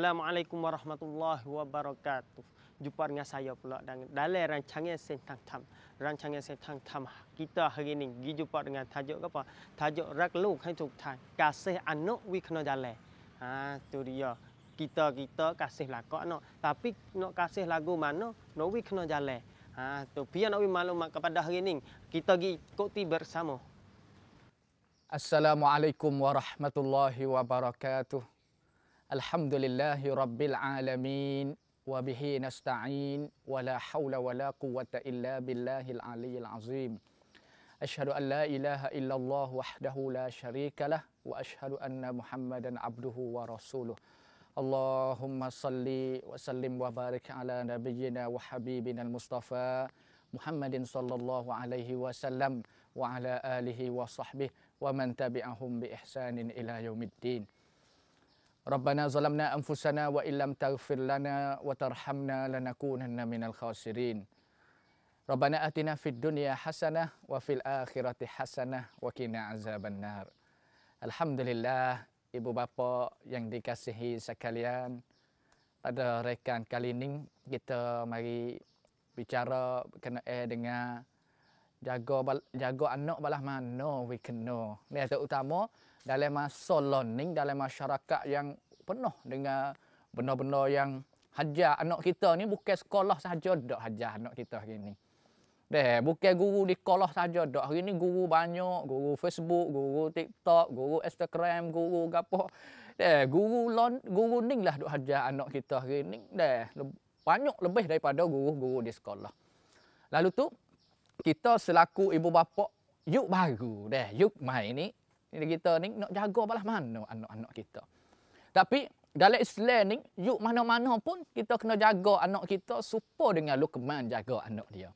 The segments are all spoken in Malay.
Assalamualaikum warahmatullahi wabarakatuh. Jumpa dengan saya pula dalam, dalam rancangan Sentang Tam. Rancangan Sentang Tam kita hari ini pergi jumpa dengan tajuk apa? Tajuk Raklu Kain Tuktai. Kasih Anak Wi Kena Jalan. Ha, tu dia. Kita-kita kasih lagu anak. Tapi nak kasih lagu mana? Nak Wi Kena Jalan. Ha, tu. Biar nak Wi maklumat kepada hari ini. Kita pergi ikuti bersama. Assalamualaikum warahmatullahi wabarakatuh. الحمد لله رب العالمين وبه نستعين ولا حول ولا قوة إلا بالله العلي العظيم أشهد أن لا إله إلا الله وحده لا شريك له وأشهد أن محمدا عبده ورسوله اللهم صل وسلم وبارك على نبينا وحبيبنا المصطفى محمد صلى الله عليه وسلم وعلى آله وصحبه ومن تبعهم بإحسان إلى يوم الدين Rabbana zalamna anfusana wa illam taghfir lana wa tarhamna lanakunanna minal khasirin. Rabbana atina fid dunya hasanah wa fil akhirati hasanah wa qina azabannar. Alhamdulillah ibu bapa yang dikasihi sekalian pada rekan kali ini kita mari bicara kena eh dengan jaga jaga anak balah mana we can know. Ni atau utama dalam masa learning dalam masyarakat yang penuh dengan benda-benda yang hajar anak kita ni bukan sekolah sahaja dok hajar anak kita hari ni. Deh, bukan guru di sekolah sahaja dok. Hari ni guru banyak, guru Facebook, guru TikTok, guru Instagram, guru gapo. Deh, guru lon, guru ni lah dok hajar anak kita hari ni. Deh, banyak lebih daripada guru-guru di sekolah. Lalu tu kita selaku ibu bapa yuk baru deh, yuk mai ni ini kita ni nak jaga balah mana anak-anak kita. Tapi dalam Islam ni, yuk mana-mana pun kita kena jaga anak kita supaya dengan lukman jaga anak dia.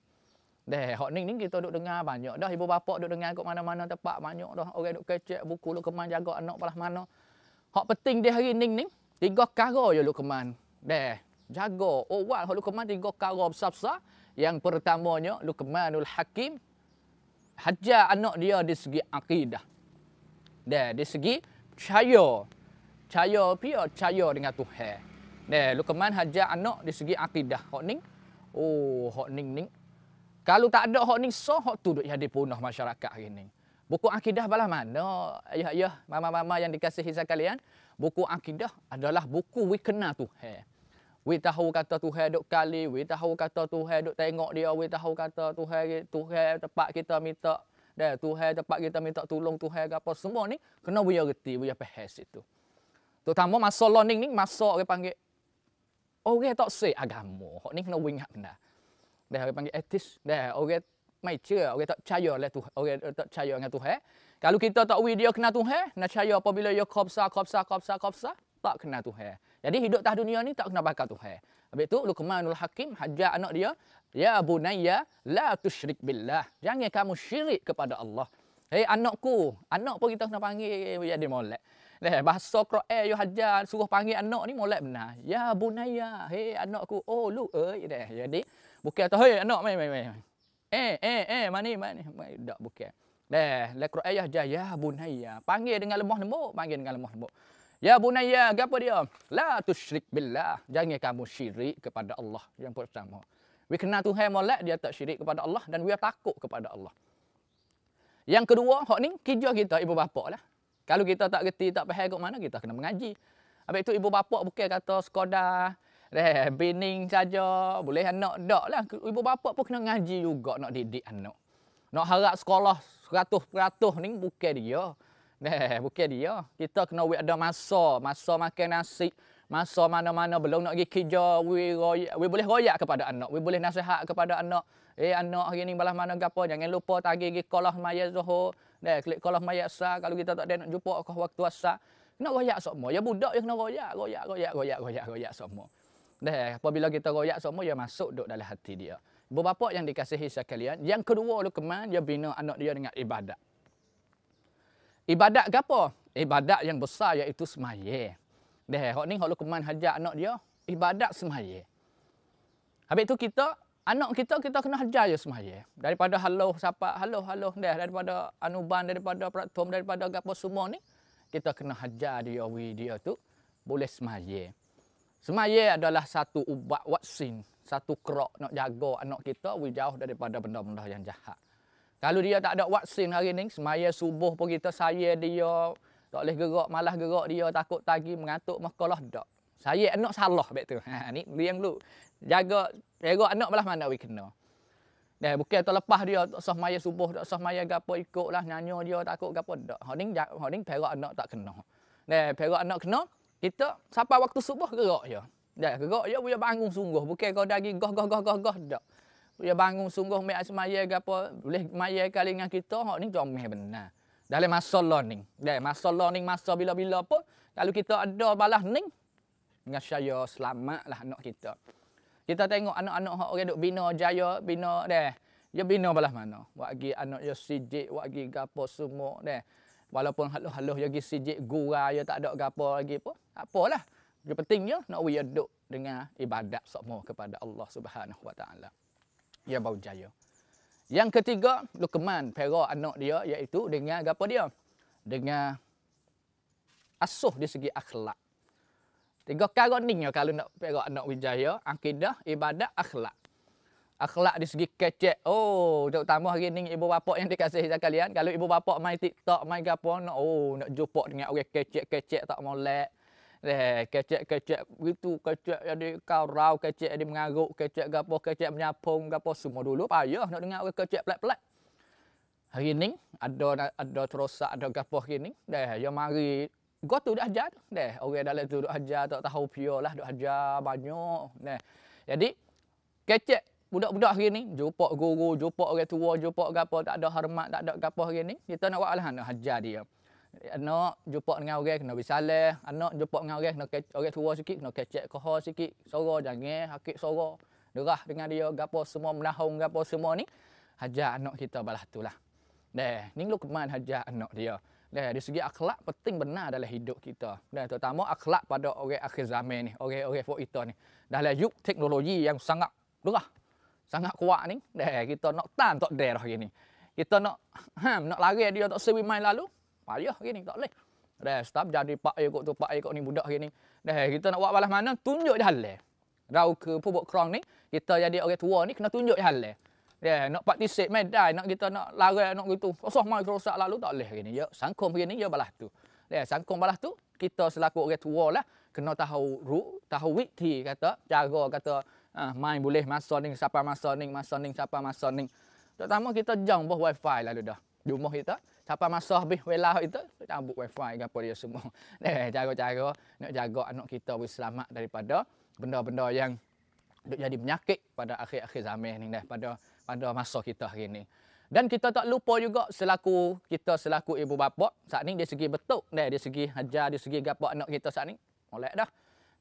Dah, hak ni, ni kita duduk dengar banyak dah. Ibu bapa duduk dengar kat mana-mana tempat banyak dah. Orang duduk kecek buku lu keman jaga anak balah mana. Hak penting dia hari ni ni, tiga kara je lu keman. Deh, jaga. Oh, wal hak lu keman tiga kara besar-besar. Yang pertamanya, lu kemanul hakim. Hajar anak dia di segi akidah. Dan di segi percaya. Percaya pia percaya dengan Tuhan. Dan lukeman hajar anak di segi akidah. Hak ning. Oh, hak ning ning. Kalau tak ada hak ning, so hok tu duk jadi punah masyarakat hari ni. Buku akidah balah mana? Ayah-ayah, mama-mama yang dikasihi sekalian. Buku akidah adalah buku we kenal Tuhan. We tahu kata Tuhan duk kali, we tahu kata Tuhan duk tengok dia, we tahu kata Tuhan Tuhan tempat kita minta dan Tuhan tempat kita minta tolong Tuhan apa semua ni kena buya reti buya pehes itu terutama masa learning ni masa orang panggil orang tak se agama hok ni kena wingat benda dan orang panggil etis dan orang mai cia orang tak percaya lah tu orang tak percaya dengan Tuhan kalau kita tak wi dia kena Tuhan nak percaya apabila dia kopsa kopsa kopsa kopsa tak kena Tuhan jadi hidup tah dunia ni tak kena bakal Tuhan habis tu Luqmanul Hakim hajar anak dia Ya bunayya la tusyrik billah. Jangan kamu syirik kepada Allah. Hei anakku, anak pun kita kena panggil jadi molek. Eh, bahasa Quran yo ya hajar suruh panggil anak ni molek benar. Ya bunayya, hei anakku, oh lu eh deh. Jadi bukan tu hei anak mai mai mai. Eh eh eh mani mani tak bukan. Deh, la Quran yo ya hajar ya bunayya. Panggil dengan lemah lembut, panggil dengan lemah lembut. Ya bunayya, apa dia? La tusyrik billah. Jangan kamu syirik kepada Allah. Yang pertama. We kenal Tuhan molek dia tak syirik kepada Allah dan dia takut kepada Allah. Yang kedua, hok ni kerja kita ibu bapa lah. Kalau kita tak reti tak faham kat mana kita kena mengaji. Apa itu ibu bapa bukan kata sekadar eh bining saja, boleh anak dak lah. Ibu bapa pun kena ngaji juga nak didik anak. Nak harap sekolah 100% ni bukan dia. Eh, bukan dia. Kita kena ada masa, masa makan nasi, masa mana-mana belum nak pergi kerja we, we boleh royak kepada anak we boleh nasihat kepada anak eh anak hari ni balas mana gapo jangan lupa tagih pergi kolah mayat zuhur dah klik kolah mayat sa kalau kita tak ada nak jumpa kau waktu asar nak royak semua ya budak ya kena royak royak royak royak royak royak semua dah apabila kita royak semua ya masuk duk dalam hati dia Bapak yang dikasihi sekalian, yang kedua lu keman dia bina anak dia dengan ibadat. Ibadat apa? Ibadat yang besar iaitu semayah. Deh, hok ni kalau keman hajar anak dia, ibadat semaya. Habis tu kita, anak kita kita kena hajar je semaya. Daripada halo siapa, halo halo Deh, daripada anuban, daripada peratum, daripada gapo semua ni, kita kena hajar dia, we dia tu, boleh semaya. Semaya adalah satu ubat vaksin, satu kerok nak jaga anak kita, we jauh daripada benda-benda yang jahat. Kalau dia tak ada vaksin hari ni, semaya subuh pun kita saya dia, tak boleh gerak, malas gerak dia, takut tagi, mengatuk mahkalah, tak. Saya anak salah baik tu. Ha, ni yang lu. Jaga, jaga anak malah mana we kena. Dah eh, bukan terlepas dia tak sah maya subuh tak sah maya gapo ikutlah nyanyo dia takut gapo dak. Ha ning ha ning perak anak tak kena. Dah perak anak kena kita sampai waktu subuh gerak je. Dah gerak ya boleh bangun sungguh bukan kau dagi goh goh goh goh goh dak. Boleh bangun sungguh mai asmaya gapo boleh maya kali dengan kita ha ning comel benar dalam masa learning. Dalam masa learning, masa bila-bila pun, kalau kita ada balas ni, dengan syaya lah anak kita. Kita tengok anak-anak orang duk bina jaya, bina deh. Dia bina balas mana? Buat lagi anak dia sijik, buat lagi gapo semua deh. Walaupun haluh-haluh dia pergi sijik, gurau dia tak ada gapo lagi pun. Tak apalah. Yang pentingnya, nak we dengan ibadat semua kepada Allah Subhanahu SWT. Ya bau jaya. Yang ketiga, Lukman perah anak dia iaitu dengan apa dia? Dengan asuh di segi akhlak. Tiga perkara ni ya, kalau nak perah anak wijaya, akidah, ibadah, akhlak. Akhlak di segi kecek. Oh, terutama hari ni ibu bapa yang dikasihi kalian. Kalau ibu bapa main TikTok, main apa, oh, nak jumpa dengan orang kecek-kecek tak molek. Eh, kecek-kecek begitu, kecek jadi kau rau, kecek di mengaruk, kecek gapo, kecek menyapung, gapo semua dulu payah nak dengar orang kecek pelat-pelat. Hari ni ada ada terosak ada gapo hari ni. Dah, yo ya mari Gua tu dah ajar. Dah, orang dalam tu dah ajar, tak tahu pialah dah ajar banyak. Dah. Jadi kecek budak-budak hari ni jumpa guru, jumpa orang tua, jumpa gapo tak ada hormat, tak ada gapo hari ni. Kita nak buat alahan nak ajar dia anak jumpa dengan orang kena bersalah anak jumpa dengan orang kena orang tua sikit kena kecek koho sikit soro jangan hakik soro derah dengan dia gapo semua menahung gapo semua ni hajar anak kita balah tulah. lah deh ni lu keman hajar anak dia deh dari segi akhlak penting benar dalam hidup kita deh terutama akhlak pada orang akhir zaman ni orang-orang fo itu ni dalam yuk teknologi yang sangat derah sangat kuat ni deh kita nak tan tok derah gini kita nak ham hmm, nak lari dia tak sewi main lalu payah gini tak boleh. Dah stop jadi pak ayah kok tu pak ayah kok ni budak gini. Dah kita nak buat balas mana tunjuk je halal. Rau ke pubuk kerang ni kita jadi orang tua ni kena tunjuk je halal. Dah nak partisip medan nak kita nak larang nak gitu. Usah mai rosak lalu tak boleh gini. Ya sangkum gini ya balas tu. Dah sangkum balas tu kita selaku orang tua lah kena tahu ru tahu witi kata jaga kata ah, main boleh masa ni siapa masa ni masa ni siapa masa ni. Terutama kita jangan bah wifi lalu dah. Di rumah kita. Siapa masa habis wala itu, cabut wifi dengan apa dia semua. Eh, cara-cara nak jaga anak kita boleh selamat daripada benda-benda yang duk jadi penyakit pada akhir-akhir zaman ni dah pada pada masa kita hari ni. Dan kita tak lupa juga selaku kita selaku ibu bapa saat ni dia segi betul dah dia segi ajar dia segi gapak anak kita saat ni. Molek dah.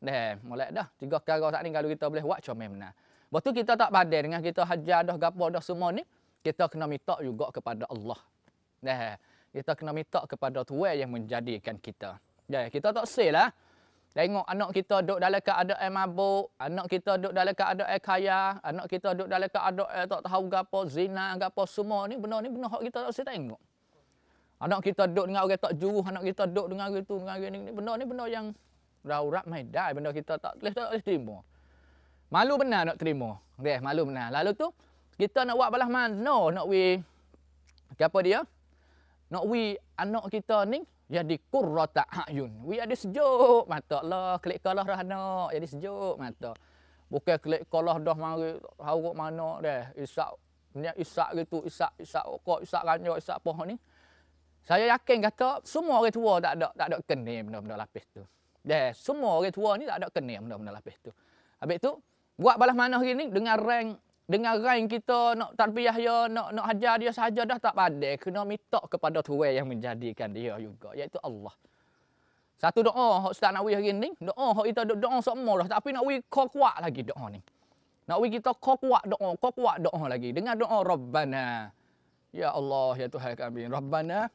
Dah molek dah. Tiga perkara saat ni kalau kita boleh buat comel mana. Betul kita tak badai dengan kita hajar dah gapak dah semua ni, kita kena minta juga kepada Allah Dah. Kita kena minta kepada Tuhan yang menjadikan kita. Dah. Kita tak sel lah. Tengok anak kita duduk dalam keadaan mabuk. Anak kita duduk dalam keadaan kaya. Anak kita duduk dalam keadaan tak tahu apa. Zina, apa semua. ni benar. ni benar. Kita tak sel tengok. Anak kita duduk dengan orang tak juruh. Anak kita duduk dengan orang itu. Dengan orang ini. benar. Ini benar yang raurat medai. Benda kita tak boleh tak boleh terima. Malu benar nak terima. Okay, malu benar. Lalu tu kita nak buat balas mana nak we Siapa dia? nak we anak kita ni jadi qurrata ayun. We ada sejuk mata lah, kelik kalah dah anak, jadi sejuk mata. Bukan kelik kalah dah mari haruk mana deh. Isak ni isak gitu, isak isak kok, isak ganjak, isak pohon ni. Saya yakin kata semua orang tua tak ada tak ada kenal benda-benda lapis tu. Deh, semua orang tua ni tak ada kenal benda-benda lapis tu. Habis tu buat balas mana hari ni dengan rank dengan rain kita nak tarbiyah dia, nak nak hajar dia saja dah tak pandai. Kena minta kepada Tuhan yang menjadikan dia ya juga, iaitu Allah. Satu doa hok Ustaz Nawi hari ni, doa hok kita doa, doa semua dah. Tapi nak wi kuat lagi doa ni. Nak wi kita kuat doa, kuat doa lagi. Dengan doa Rabbana. Ya Allah, ya Tuhan kami. Rabbana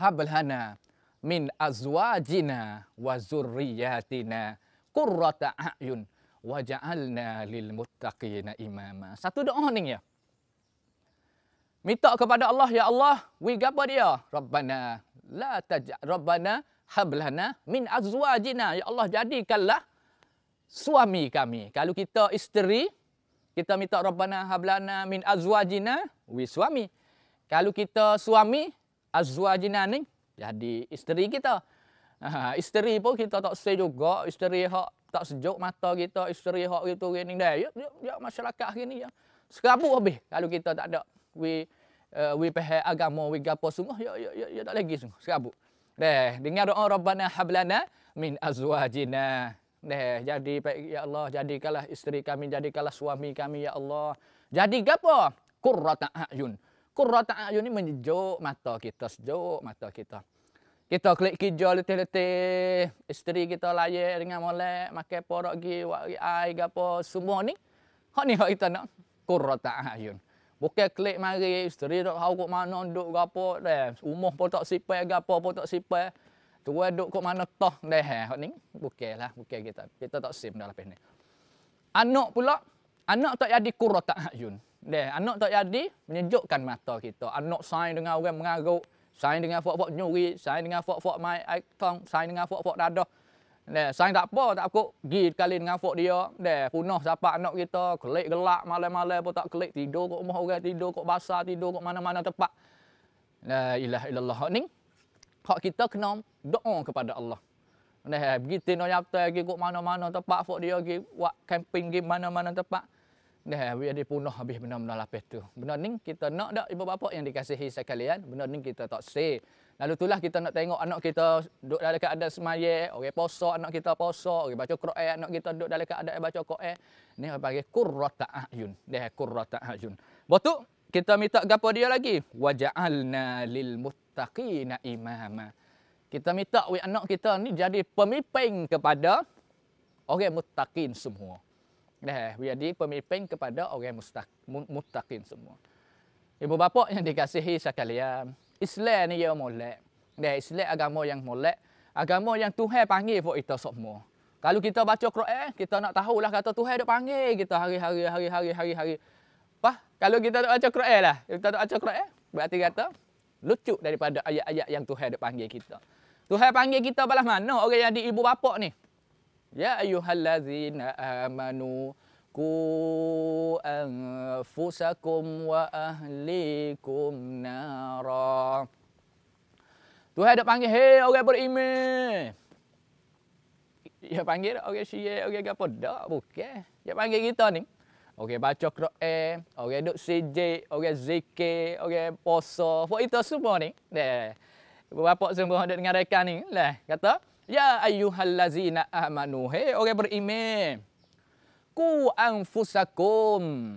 hablana min azwajina wa zurriyatina qurrata a'yun waja'alna lil muttaqina imama. Satu doa ni ya. Minta kepada Allah ya Allah, we gapo dia? Rabbana la taj Rabbana hablana min azwajina. Ya Allah jadikanlah suami kami. Kalau kita isteri, kita minta Rabbana hablana min azwajina, we suami. Kalau kita suami, azwajina ni jadi isteri kita. Ha, isteri pun kita tak say juga, isteri hak tak sejuk mata kita, isteri hak gitu gini dah. Ya, ya, ya masyarakat hari ni ya. Serabut habis kalau kita tak ada we uh, we pehe agama we gapo semua. ya ya, ya ya tak lagi semua serabut. Dah, dengar doa Rabbana hablana min azwajina. Dah, jadi ya Allah jadikanlah isteri kami jadikanlah suami kami ya Allah. Jadi gapo? Qurrata a'yun. Qurrata a'yun ni menjejuk mata kita, sejuk mata kita kita klik kejar letih-letih isteri kita layak dengan molek makan porok gi wak gi ai gapo semua ni hak ni hak kita nak qurrata ayun bukan klik mari isteri dok hau kok mana duduk gapo deh umur pun tak sipai gapo pun tak sipai tua duk kok mana toh deh hak ni bukannya lah, bukan kita kita tak sim dalam ni anak pula anak tak jadi qurrata ayun deh anak tak jadi menyejukkan mata kita anak sign dengan orang mengaruk sign dengan fok-fok nyuri, sign dengan fok-fok mai aitong, sign dengan fok-fok dadah. Nah, sign tak apa, tak aku pergi kali dengan fok dia. Dah punah siapa anak kita, kelik gelak malam-malam pun tak kelik tidur kok rumah orang tidur kok basah tidur kok mana-mana tempat. La ilaha illallah ni. Hak kita kena doa kepada Allah. Nah, begitu nak nyapta lagi kok mana-mana tempat fok dia pergi buat camping pergi mana-mana tempat. Nah, we ada punah habis benda benda lapis tu. Benda ni kita nak dak ibu bapa yang dikasihi sekalian, benda ni kita tak say. Lalu itulah kita nak tengok anak kita duduk dalam keadaan semaya, orang puasa anak kita puasa, orang baca Quran anak kita duduk dalam keadaan baca Quran. Ni apa panggil qurrata ayun. Dia qurrata ayun. Botu kita minta gapo dia lagi? Waja'alna lil muttaqina imama. Kita minta we anak kita ni jadi pemimpin kepada orang muttaqin semua. Nah, dia di pemimpin kepada orang mustaq, mutaqin semua. Ibu bapa yang dikasihi sekalian, Islam ni ia molek. Dah Islam agama yang molek, agama yang Tuhan panggil buat kita semua. Kalau kita baca Quran, kita nak tahu lah kata Tuhan dah panggil kita hari-hari hari-hari hari-hari. Apa? Kalau kita tak baca Quran lah, kita tak baca Quran, berarti kata lucu daripada ayat-ayat yang Tuhan dah panggil kita. Tuhan panggil kita balas mana orang yang di ibu bapa ni? Ya يا أيها الذين آمنوا قوا أنفسكم وأهليكم nara. Tuhan ada panggil, hey orang beriman. Dia panggil orang okay, syiye, orang okay, apa? Tak, bukan. Dia panggil kita ni. Orang okay, baca Quran, orang okay, duk sejik, orang okay, zikir, orang okay, puasa. Apa itu semua ni? Dah. Berapa semua orang dengar rekan ni? Lah, kata. Ya ayyuhallazina amanu. Hei orang beriman. Ku anfusakum.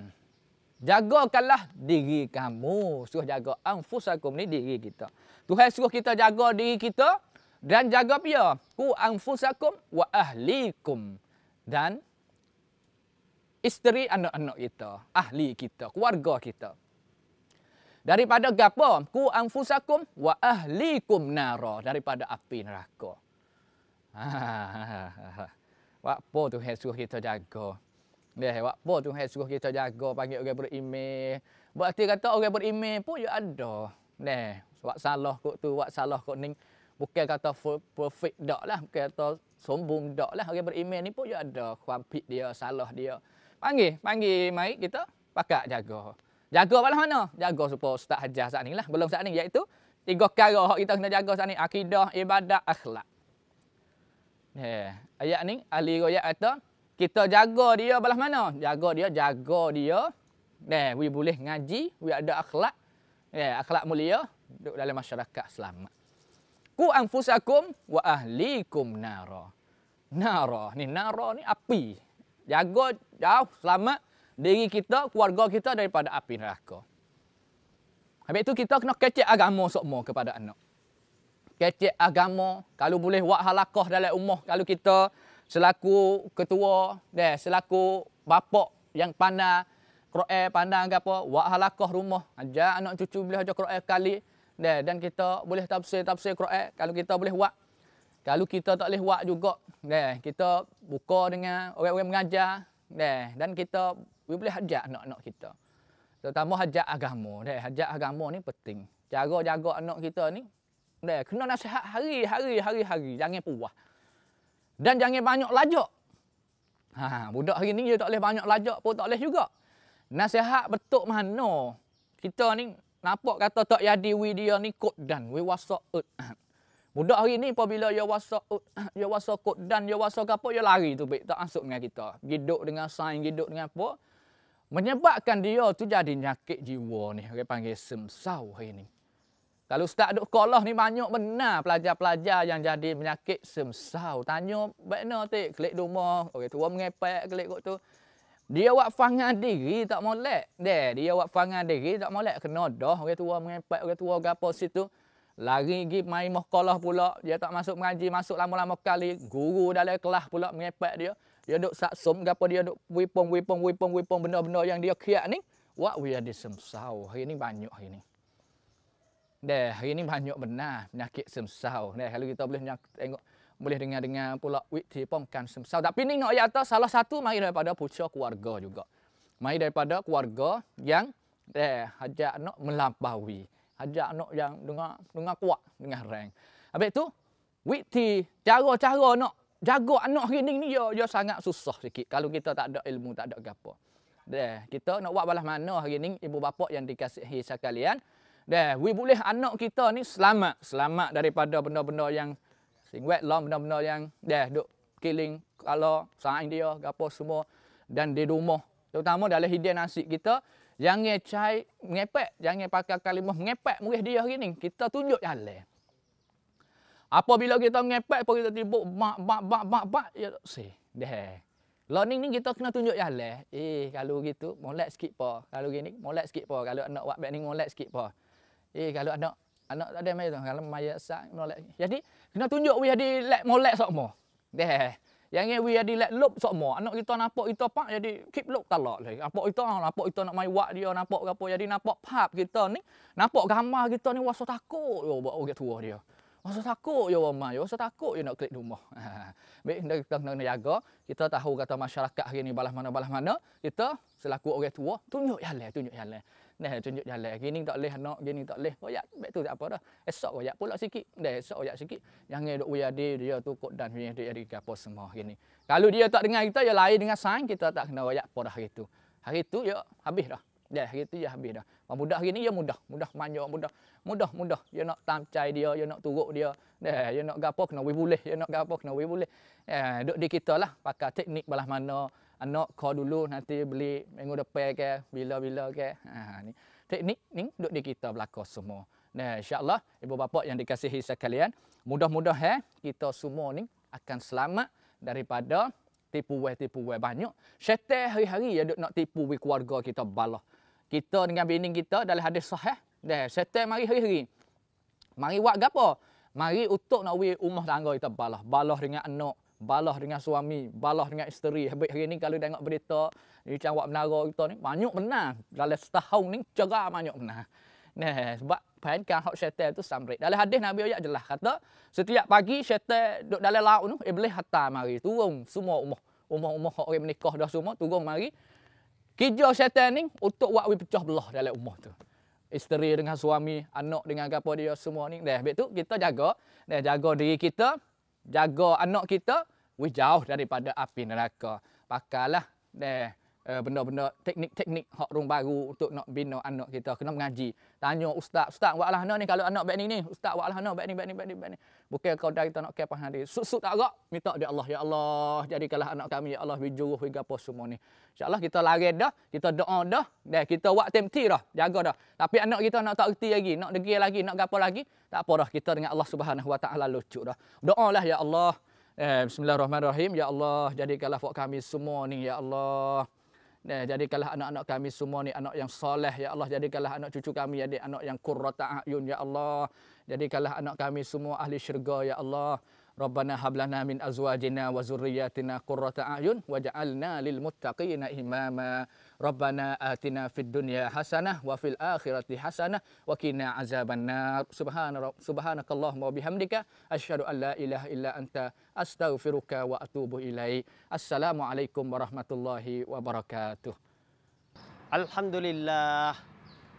Jagakanlah diri kamu. Suruh jaga anfusakum ni diri kita. Tuhan suruh kita jaga diri kita dan jaga pia. Ku anfusakum wa ahlikum. Dan isteri anak-anak kita, ahli kita, keluarga kita. Daripada gapo? Ku anfusakum wa ahlikum naro. daripada api neraka. Wak po tu hai suruh kita jaga. Dia hai wak po tu hai suruh kita jaga panggil orang berimeh. Berarti kata orang berimeh pun ya ada. Nah, wak salah kok tu, wak salah kok ning. Bukan kata perfect dak lah, bukan kata sombong dak lah orang berimeh ni pun ya ada kuampit dia, salah dia. Panggil, panggil mai kita pakak jaga. Jaga balah mana? Jaga supaya ustaz hajar saat ni lah. Belum saat ni iaitu tiga perkara hak kita kena jaga saat ni akidah, ibadah, akhlak. Yeah. Ayat ni ahli royak kata kita jaga dia belah mana? Jaga dia, jaga dia. Nah, we boleh ngaji, we ada akhlak. Yeah, akhlak mulia duduk dalam masyarakat selamat. Ku anfusakum wa ahlikum nara. Nara ni nara ni api. Jaga jauh selamat diri kita, keluarga kita daripada api neraka. Habis tu kita kena kecek agama sokmo kepada anak. Kecik agama, kalau boleh buat halakah dalam rumah kalau kita selaku ketua, deh, selaku bapak yang pandai Quran pandang ke apa, buat halakah rumah. aja anak cucu boleh ajar Quran kali. Deh, dan kita boleh tafsir-tafsir Quran kalau kita boleh buat. Kalau kita tak boleh buat juga, deh, kita buka dengan orang-orang mengajar. Deh, dan kita boleh ajar anak-anak kita. Terutama ajar agama. Deh, ajar agama ni penting. Jaga-jaga anak kita ni Dah, kena nasihat hari, hari, hari, hari. Jangan puah. Dan jangan banyak lajak. Ha, budak hari ni dia tak boleh banyak lajak pun tak boleh juga. Nasihat betul mana? Kita ni nampak kata tak jadi we dia ni kot dan we wasak Budak hari ni apabila dia wasak ut, dia wasak dan dia wasak apa, dia lari tu baik. Tak masuk dengan kita. Giduk dengan sign, giduk dengan apa. Menyebabkan dia tu jadi nyakit jiwa ni. Dia panggil semsau hari ni. Kalau ustaz duk sekolah ni banyak benar pelajar-pelajar yang jadi penyakit semsau. Tanya bena tik klik duma, orang tua mengepek klik kok tu. Dia buat fangan diri tak molek. Deh, dia buat fangan diri tak molek kena dah orang tua mengepek orang tua gapo situ. Lari pergi main mahkalah pula. Dia tak masuk mengaji, masuk lama-lama kali. Guru dalam kelas pula mengepek dia. Dia duk saksum gapo dia duk wipong wipong wipong wipong benda-benda yang dia kiat ni. Wak dia disemsau. Hari ni banyak hari ni. Dah, hari ni banyak benar penyakit semsau. Dah, kalau kita boleh tengok boleh dengar-dengar pula wit pun kan semsau. Tapi ni nak ayat salah satu mari daripada pucuk keluarga juga. Mari daripada keluarga yang dah hajak nak melampaui. Hajak nak yang dengar dengar kuat dengan rang. Habis tu wit cara-cara nak jaga anak hari ni ni dia, dia sangat susah sikit kalau kita tak ada ilmu tak ada gapo. Dah, kita nak buat balas mana hari ni ibu bapa yang dikasihi sekalian. Dah, we boleh anak kita ni selamat, selamat daripada benda-benda yang singwet lah benda-benda yang dah duk killing kalau sang dia gapo semua dan di rumah. Terutama dalam hidup nasib kita jangan cai ngepek, jangan pakai kalimah ngepek murih dia hari ni. Kita tunjuk jalan. Apabila kita ngepek, apabila kita tiba, bak, bak, bak, bak, bak, ya, si, dah. Learning ni kita kena tunjuk jalan. Eh, kalau gitu, molek sikit pa. Kalau gini, molek sikit pa. Kalau anak buat back ni, molek sikit pa. Eh kalau anak anak tak ada mayat kalau mayat sak molek. Jadi kena tunjuk we jadi lek molek sok mo. Deh. Yang ni we jadi lek lup sok mo. Anak kita nampak kita pak jadi keep lup talak lagi. Apa kita nampak kita nak mai wak dia nampak apa jadi nampak pap kita ni nampak gambar kita ni waso takut yo buat orang tua dia. Masa takut ya orang mai, masa takut ya nak klik rumah. Baik, kita kena, kena, jaga. Kita tahu kata masyarakat hari ni balas mana-balas mana. Kita selaku orang tua, tunjuk yang lain, tunjuk yang Nah, tunjuk jalan. Gini tak leh nak, gini tak leh. Royak, baik tu tak apa dah. Esok royak pula sikit. Dah esok royak sikit. Yang ngeduk uya dia dia tu kok dan dia dia dia apa semua gini. Kalau dia tak dengar kita ya lain dengan sang kita tak kena royak apa dah hari tu. Hari tu ya habis dah. Ya, hari tu ya habis dah. Orang budak hari ya mudah, mudah manja orang mudah. Mudah, mudah. Ya nak tamcai dia, ya nak turuk dia. Dah, ya nak gapo kena we boleh, ya nak gapo kena we boleh. Eh, duk di kita lah pakai teknik belah mana anak call dulu nanti beli minggu depan ke bila-bila ke ha, ha ni teknik ni duk di kita berlaku semua nah insyaallah ibu bapa yang dikasihi sekalian mudah mudah eh, kita semua ni akan selamat daripada tipu wei tipu wei banyak syaitan hari-hari ya duk nak tipu wei keluarga kita balah kita dengan bini kita dalam hadis sahih dah eh. syaitan mari hari-hari mari buat gapo mari untuk nak we rumah tangga kita balah balah dengan anak balah dengan suami, balah dengan isteri. Habis hari ini kalau tengok berita, ni macam awak menara kita ni, banyak benar. Dalam setahun ni, cerah banyak benar. Nah, sebab pahankan hak syaitan tu samrit. Dalam hadis Nabi Ayat jelas kata, setiap pagi syaitan duduk dalam laut tu, iblis hatar mari. Turun semua umur. Umur-umur orang menikah dah semua, turun mari. Kerja syaitan ni untuk buat pecah belah dalam umur tu isteri dengan suami, anak dengan apa dia semua ni. Dah, habis tu kita jaga, dah jaga diri kita, jaga anak kita, we jauh daripada api neraka. Pakalah. Deh uh, benda-benda teknik-teknik hak rung baru untuk nak bina anak kita kena mengaji. Tanya ustaz, ustaz buat alah ni kalau anak bekni ni, ustaz buat alah ana bekni bekni bekni bekni. Bukan kau dari kita nak ke kepah hari. Susut tak agak, minta dia Allah ya Allah, jadikanlah anak kami ya Allah bijuruh hingga apa semua ni. insya kita lari dah, kita doa dah, dan kita buat tempti dah, jaga dah. Tapi anak kita nak tak reti lagi, nak degil lagi, nak gapo lagi, tak apa dah kita dengan Allah Subhanahu Wa Taala lucu dah. Doalah ya Allah. Eh, Bismillahirrahmanirrahim. Ya Allah, jadikanlah buat kami semua ni. Ya Allah. Nah, eh, jadikanlah anak-anak kami semua ni anak yang soleh ya Allah. Jadikanlah anak cucu kami jadi ya, anak yang qurrata ayun ya Allah. Jadikanlah anak kami semua ahli syurga ya Allah. Rabbana hablana min azwajina wa zurriyatina qurrata a'yun waj'alna lil muttaqina imama. Rabbana atina fid dunya hasanah wa fil akhirati hasanah wa qina azabannar. Subhana subhanakallahumma wa bihamdika asyhadu an la ilaha illa anta astaghfiruka wa atubu ilai. Assalamualaikum warahmatullahi wabarakatuh. Alhamdulillah.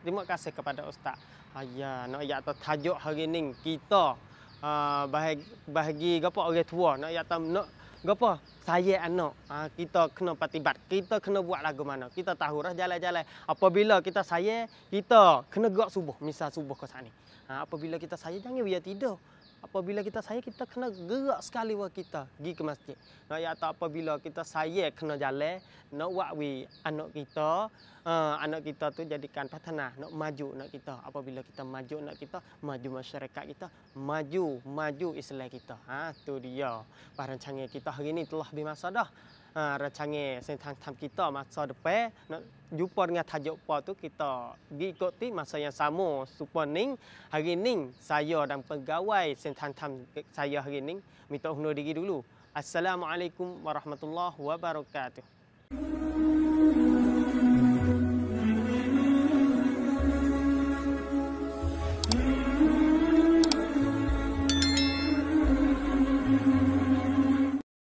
Terima kasih kepada Ustaz. Ayah, nak ayat tajuk hari ini kita uh, bahag, bahagi gapo orang tua nak yatam nak gapo saya anak uh, kita kena patibat kita kena buat lagu mana kita tahu lah jalan-jalan apabila kita saya kita kena gak subuh misal subuh ke sana uh, apabila kita saya jangan dia tidur apabila kita saya kita kena gerak sekali wa kita pergi ke masjid. Nak ya tak apabila kita saya kena jalan, nak buat we anak kita, uh, anak kita tu jadikan patana, nak maju nak kita. Apabila kita maju nak kita, maju masyarakat kita, maju maju Islam kita. Ha tu dia. Perancangan kita hari ini telah bermasa dah. Ha, rancang sentang tam kita masa depe nak tajuk apa tu kita diikuti masa yang sama super ning hari dan pegawai sentang tam saya hari ning minta dulu assalamualaikum warahmatullahi wabarakatuh